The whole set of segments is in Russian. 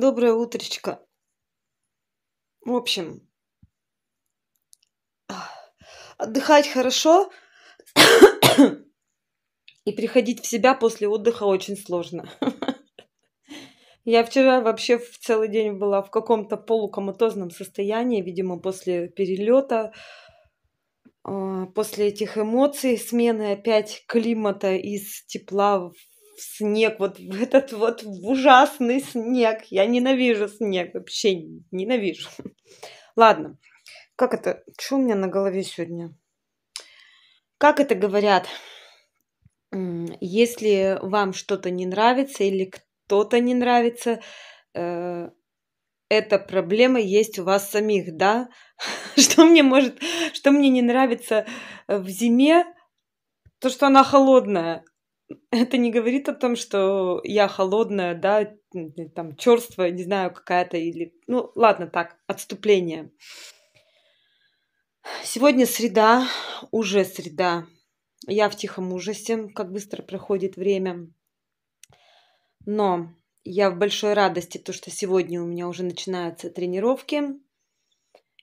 Доброе утречко. В общем, отдыхать хорошо и приходить в себя после отдыха очень сложно. Я вчера вообще в целый день была в каком-то полукоматозном состоянии, видимо, после перелета, а, после этих эмоций, смены опять климата из тепла в в снег, вот в этот вот ужасный снег. Я ненавижу снег, вообще ненавижу. Ладно, как это, что у меня на голове сегодня? Как это говорят? Если вам что-то не нравится или кто-то не нравится, э, эта проблема есть у вас самих, да? Что мне может, что мне не нравится в зиме, то, что она холодная. это не говорит о том, что я холодная, да, там, черствая, не знаю, какая-то, или... Ну, ладно, так, отступление. Сегодня среда, уже среда. Я в тихом ужасе, как быстро проходит время. Но я в большой радости, то, что сегодня у меня уже начинаются тренировки.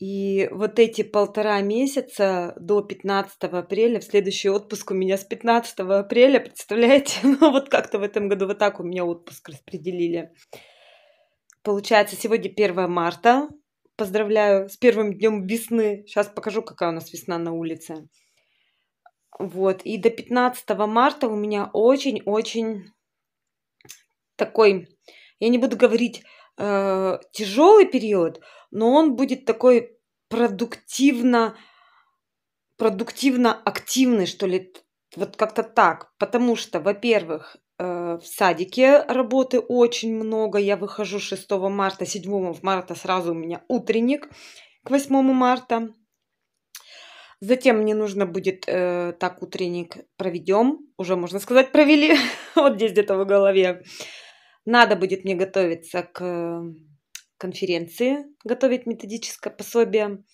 И вот эти полтора месяца до 15 апреля, в следующий отпуск у меня с 15 апреля, представляете? Ну вот как-то в этом году вот так у меня отпуск распределили. Получается, сегодня 1 марта. Поздравляю с первым днем весны. Сейчас покажу, какая у нас весна на улице. Вот, и до 15 марта у меня очень-очень такой, я не буду говорить э, тяжелый период, но он будет такой продуктивно, продуктивно активный, что ли, вот как-то так. Потому что, во-первых, э, в садике работы очень много. Я выхожу 6 марта, 7 марта сразу у меня утренник к 8 марта. Затем мне нужно будет, э, так, утренник проведем, уже можно сказать провели, вот здесь где-то в голове. Надо будет мне готовиться к конференции, готовить методическое пособие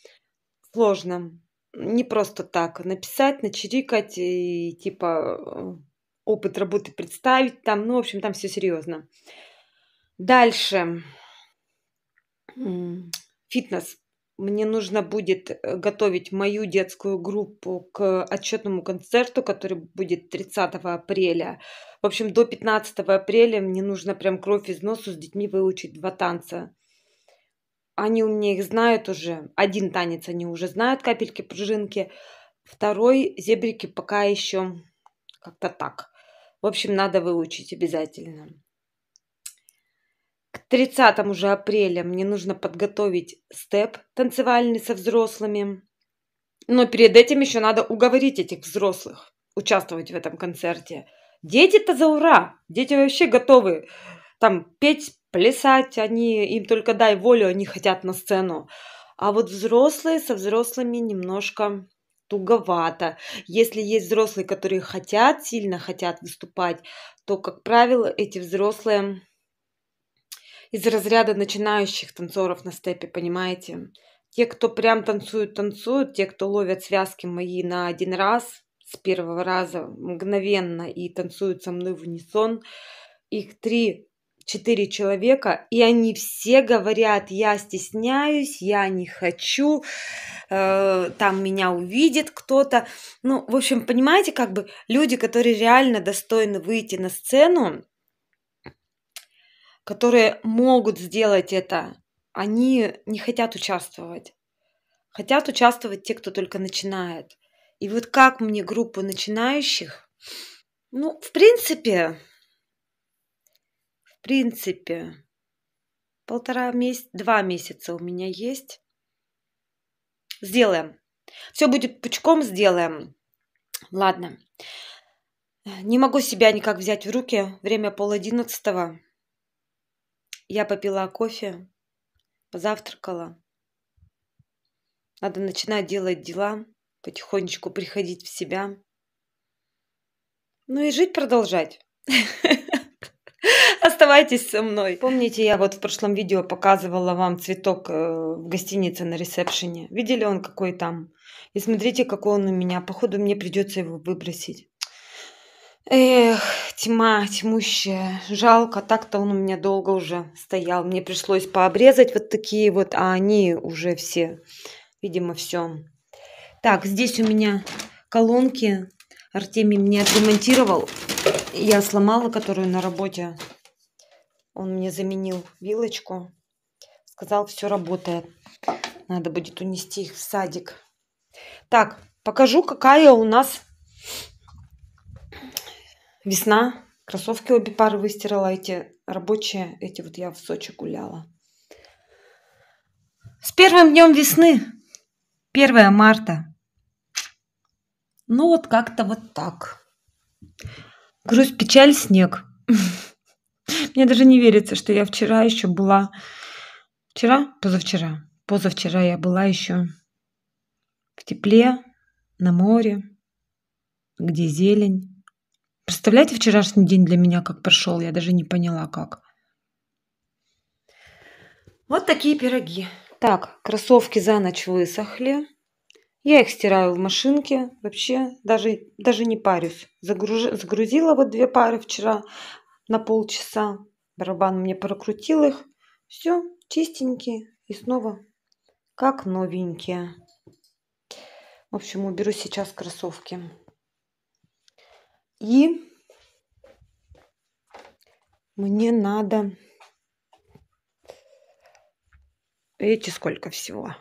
сложно. Не просто так написать, начерикать и типа опыт работы представить там, ну, в общем, там все серьезно. Дальше. Фитнес. Мне нужно будет э, готовить мою детскую группу к отчетному концерту, который будет 30 апреля. В общем, до 15 апреля мне нужно прям кровь из носу с детьми выучить два танца они у меня их знают уже. Один танец они уже знают, капельки-пружинки. Второй зебрики пока еще как-то так. В общем, надо выучить обязательно. К 30 уже апреля мне нужно подготовить степ танцевальный со взрослыми. Но перед этим еще надо уговорить этих взрослых участвовать в этом концерте. Дети-то за ура! Дети вообще готовы там петь плясать, они, им только дай волю, они хотят на сцену. А вот взрослые со взрослыми немножко туговато. Если есть взрослые, которые хотят, сильно хотят выступать, то, как правило, эти взрослые из разряда начинающих танцоров на степе, понимаете? Те, кто прям танцуют, танцуют, те, кто ловят связки мои на один раз, с первого раза, мгновенно, и танцуют со мной в унисон, их три четыре человека, и они все говорят, я стесняюсь, я не хочу, э, там меня увидит кто-то. Ну, в общем, понимаете, как бы люди, которые реально достойны выйти на сцену, которые могут сделать это, они не хотят участвовать. Хотят участвовать те, кто только начинает. И вот как мне группу начинающих, ну, в принципе, принципе, полтора месяца, два месяца у меня есть. Сделаем. Все будет пучком, сделаем. Ладно. Не могу себя никак взять в руки. Время пол одиннадцатого. Я попила кофе, позавтракала. Надо начинать делать дела, потихонечку приходить в себя. Ну и жить продолжать. Оставайтесь со мной. Помните, я вот в прошлом видео показывала вам цветок э, в гостинице на ресепшене. Видели он какой там? И смотрите, какой он у меня. Походу, мне придется его выбросить. Эх, тьма тьмущая. Жалко, так-то он у меня долго уже стоял. Мне пришлось пообрезать вот такие вот, а они уже все, видимо, все. Так, здесь у меня колонки. Артемий мне отремонтировал. Я сломала, которую на работе он мне заменил вилочку. Сказал, все работает. Надо будет унести их в садик. Так, покажу, какая у нас весна. Кроссовки обе пары выстирала. Эти рабочие, эти вот я в Сочи гуляла. С первым днем весны. 1 марта. Ну вот как-то вот так. Грусть, печаль, снег. Мне даже не верится, что я вчера еще была... Вчера? Позавчера. Позавчера я была еще в тепле, на море, где зелень. Представляете, вчерашний день для меня как прошел, я даже не поняла, как. Вот такие пироги. Так, кроссовки за ночь высохли. Я их стираю в машинке, вообще даже, даже не парюсь. Загруж... Загрузила вот две пары вчера, на полчаса. Барабан мне прокрутил их. Все, чистенькие. И снова как новенькие. В общем, уберу сейчас кроссовки. И мне надо... эти сколько всего.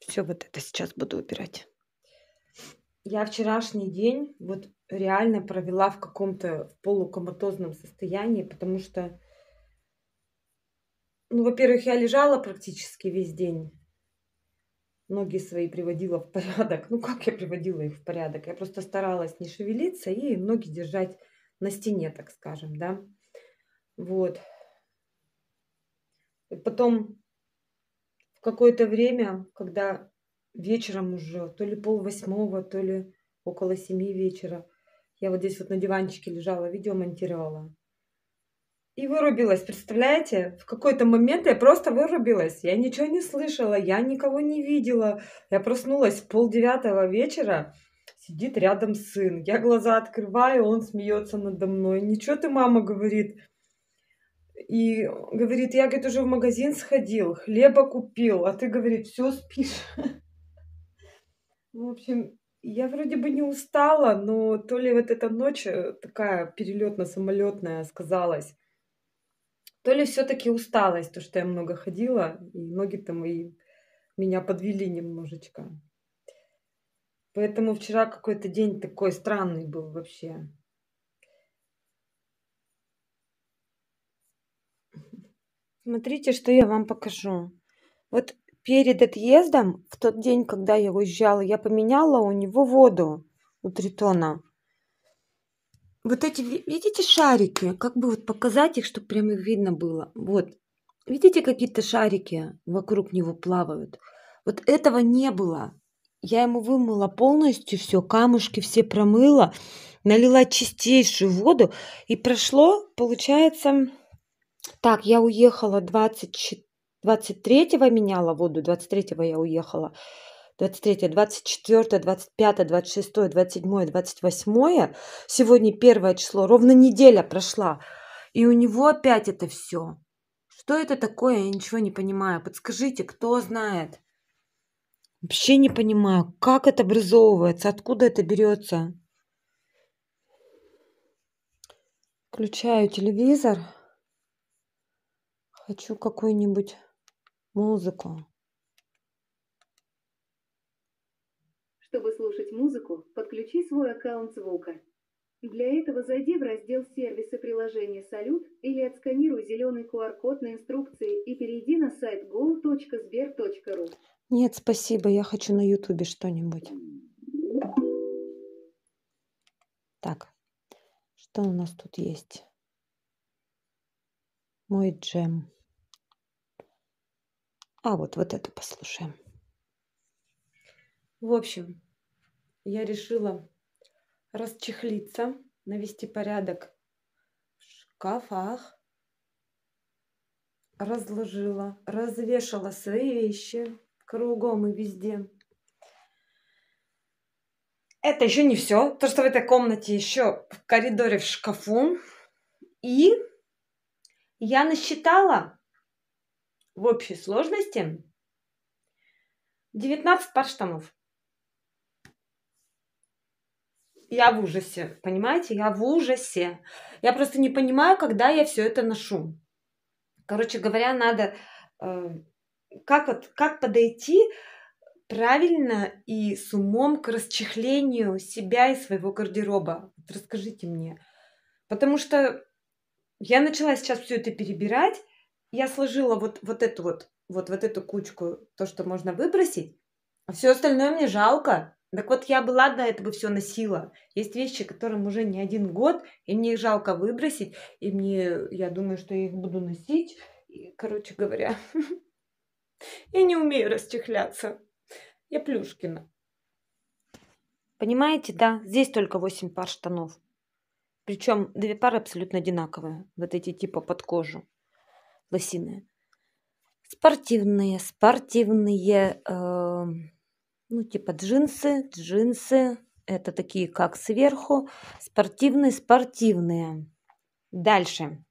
Все вот это сейчас буду убирать. Я вчерашний день вот реально провела в каком-то полукоматозном состоянии, потому что, ну, во-первых, я лежала практически весь день. Ноги свои приводила в порядок. Ну, как я приводила их в порядок? Я просто старалась не шевелиться и ноги держать на стене, так скажем, да. Вот. И потом в какое-то время, когда вечером уже, то ли пол восьмого, то ли около семи вечера. Я вот здесь вот на диванчике лежала, видео монтировала. И вырубилась, представляете? В какой-то момент я просто вырубилась. Я ничего не слышала, я никого не видела. Я проснулась в девятого вечера, сидит рядом сын. Я глаза открываю, он смеется надо мной. Ничего ты, мама, говорит. И говорит, я, говорит, уже в магазин сходил, хлеба купил, а ты, говорит, все спишь. Ну, в общем, я вроде бы не устала, но то ли вот эта ночь э, такая перелетно-самолетная сказалась, то ли все-таки усталость, то, что я много ходила, и ноги там и меня подвели немножечко. Поэтому вчера какой-то день такой странный был вообще. Смотрите, что я вам покажу. Вот перед отъездом, в тот день, когда я уезжала, я поменяла у него воду у тритона. Вот эти, видите, шарики? Как бы вот показать их, чтобы прям их видно было. Вот. Видите, какие-то шарики вокруг него плавают? Вот этого не было. Я ему вымыла полностью все, камушки все промыла, налила чистейшую воду. И прошло, получается, так, я уехала 24 23-го меняла воду, 23-го я уехала. 23, 24, 25, 26, 27, 28. Сегодня первое число, ровно неделя прошла. И у него опять это все. Что это такое, я ничего не понимаю. Подскажите, кто знает? Вообще не понимаю, как это образовывается, откуда это берется. Включаю телевизор. Хочу какой-нибудь музыку. Чтобы слушать музыку, подключи свой аккаунт звука. Для этого зайди в раздел сервиса приложения «Салют» или отсканируй зеленый QR-код на инструкции и перейди на сайт go.sber.ru. Нет, спасибо, я хочу на ютубе что-нибудь. Так, что у нас тут есть? Мой джем. А вот, вот это послушаем. В общем, я решила расчехлиться, навести порядок в шкафах. Разложила, развешала свои вещи кругом и везде. Это еще не все. То, что в этой комнате еще в коридоре в шкафу. И я насчитала в общей сложности 19 пар штанов. Я в ужасе, понимаете? Я в ужасе. Я просто не понимаю, когда я все это ношу. Короче говоря, надо э, как вот как подойти правильно и с умом к расчехлению себя и своего гардероба. расскажите мне, потому что я начала сейчас все это перебирать я сложила вот, вот эту вот, вот, вот эту кучку, то, что можно выбросить, а все остальное мне жалко. Так вот, я бы, ладно, это бы все носила. Есть вещи, которым уже не один год, и мне их жалко выбросить, и мне, я думаю, что я их буду носить. И, короче говоря, я не умею расчехляться. Я Плюшкина. Понимаете, да? Здесь только 8 пар штанов. Причем две пары абсолютно одинаковые. Вот эти типа под кожу лосиные. Спортивные, спортивные, э, ну типа джинсы, джинсы, это такие как сверху, спортивные, спортивные. Дальше.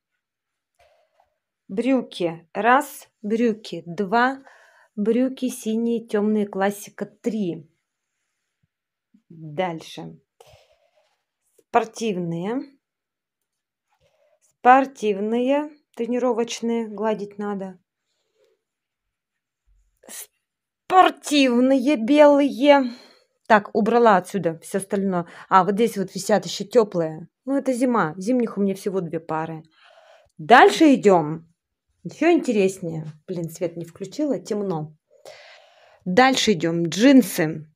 Брюки. Раз. Брюки. Два. Брюки синие, темные, классика. Три. Дальше. Спортивные. Спортивные тренировочные гладить надо. Спортивные белые. Так, убрала отсюда все остальное. А, вот здесь вот висят еще теплые. Ну, это зима. Зимних у меня всего две пары. Дальше идем. Еще интереснее. Блин, свет не включила, темно. Дальше идем. Джинсы.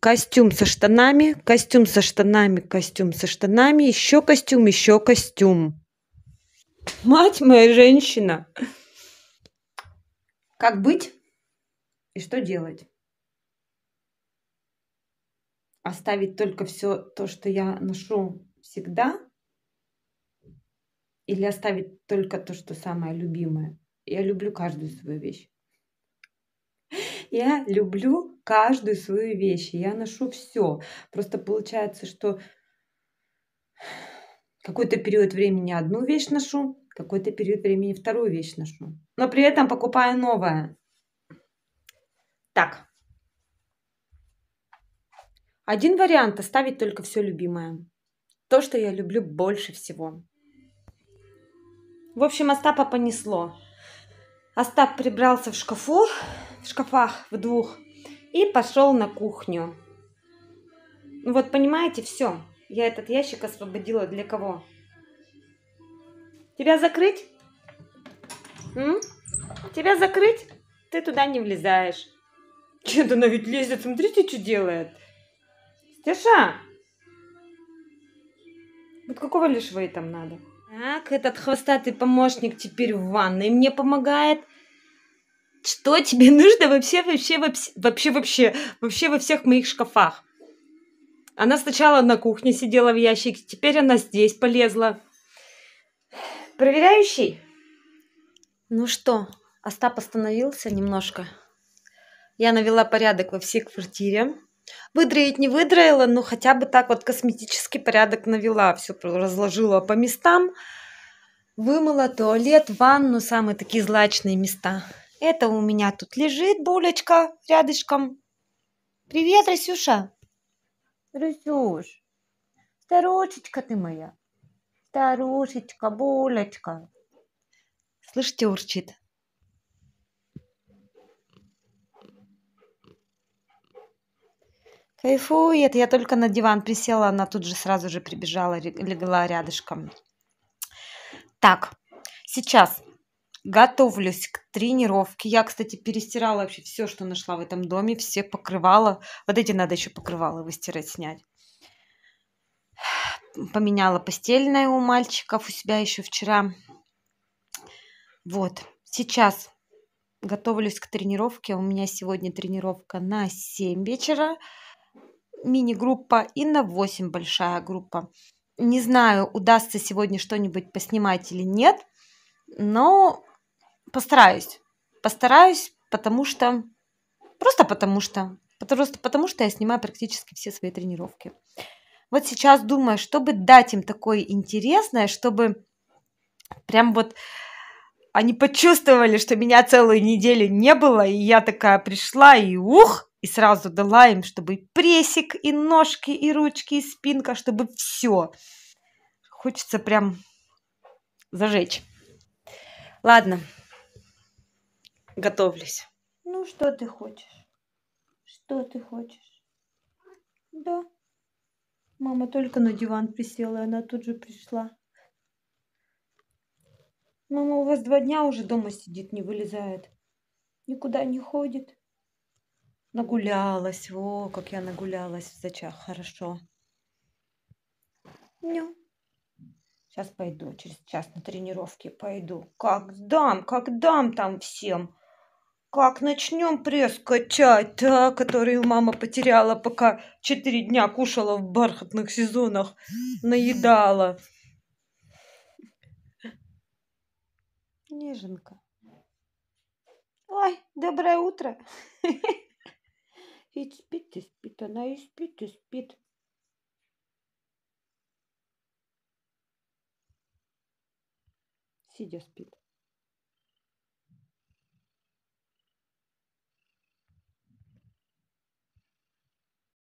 Костюм со штанами, костюм со штанами, костюм со штанами, еще костюм, еще костюм. Мать моя женщина. Как быть и что делать? Оставить только все то, что я ношу всегда? Или оставить только то, что самое любимое? Я люблю каждую свою вещь. Я люблю каждую свою вещь. Я ношу все. Просто получается, что какой-то период времени одну вещь ношу, какой-то период времени вторую вещь ношу. Но при этом покупаю новое. Так. Один вариант – оставить только все любимое. То, что я люблю больше всего. В общем, Остапа понесло. Остап прибрался в шкафу, в шкафах, в двух, и пошел на кухню. Ну вот понимаете, все. Я этот ящик освободила для кого? Тебя закрыть? М? Тебя закрыть? Ты туда не влезаешь. чего то она ведь лезет, смотрите, что делает. Стеша! Вот какого лишь вы там надо? Так, этот хвостатый помощник теперь в ванной мне помогает. Что тебе нужно вообще, вообще, вообще, вообще, вообще, вообще во всех моих шкафах? Она сначала на кухне сидела в ящике, теперь она здесь полезла. Проверяющий? Ну что, Остап остановился немножко. Я навела порядок во всей квартире. Выдроить не выдроила, но хотя бы так вот косметический порядок навела. Все разложила по местам. Вымыла туалет, ванну, самые такие злачные места. Это у меня тут лежит булочка рядышком. Привет, Расюша! Рюсюш, старушечка ты моя, старушечка, булочка. Слышите, урчит. Кайфует, я только на диван присела, она тут же сразу же прибежала, легла рядышком. Так, сейчас готовлюсь к тренировке. Я, кстати, перестирала вообще все, что нашла в этом доме, все покрывала. Вот эти надо еще покрывала выстирать, снять. Поменяла постельное у мальчиков у себя еще вчера. Вот, сейчас готовлюсь к тренировке. У меня сегодня тренировка на 7 вечера, мини-группа и на 8 большая группа. Не знаю, удастся сегодня что-нибудь поснимать или нет, но постараюсь. Постараюсь, потому что... Просто потому что. Просто потому что я снимаю практически все свои тренировки. Вот сейчас думаю, чтобы дать им такое интересное, чтобы прям вот они почувствовали, что меня целую неделю не было, и я такая пришла, и ух, и сразу дала им, чтобы и прессик, и ножки, и ручки, и спинка, чтобы все. Хочется прям зажечь. Ладно, Готовлюсь. Ну, что ты хочешь? Что ты хочешь? Да. Мама только на диван присела, и она тут же пришла. Мама у вас два дня уже дома сидит, не вылезает. Никуда не ходит. Нагулялась, о, как я нагулялась в зачах, хорошо. Ну, сейчас пойду, через час на тренировке пойду. Как дам, как дам там всем. Как начнем пресс качать, да, который мама потеряла, пока четыре дня кушала в бархатных сезонах, наедала. Неженка. Ой, доброе утро. И спит и спит, она и спит, и спит. Сидя спит.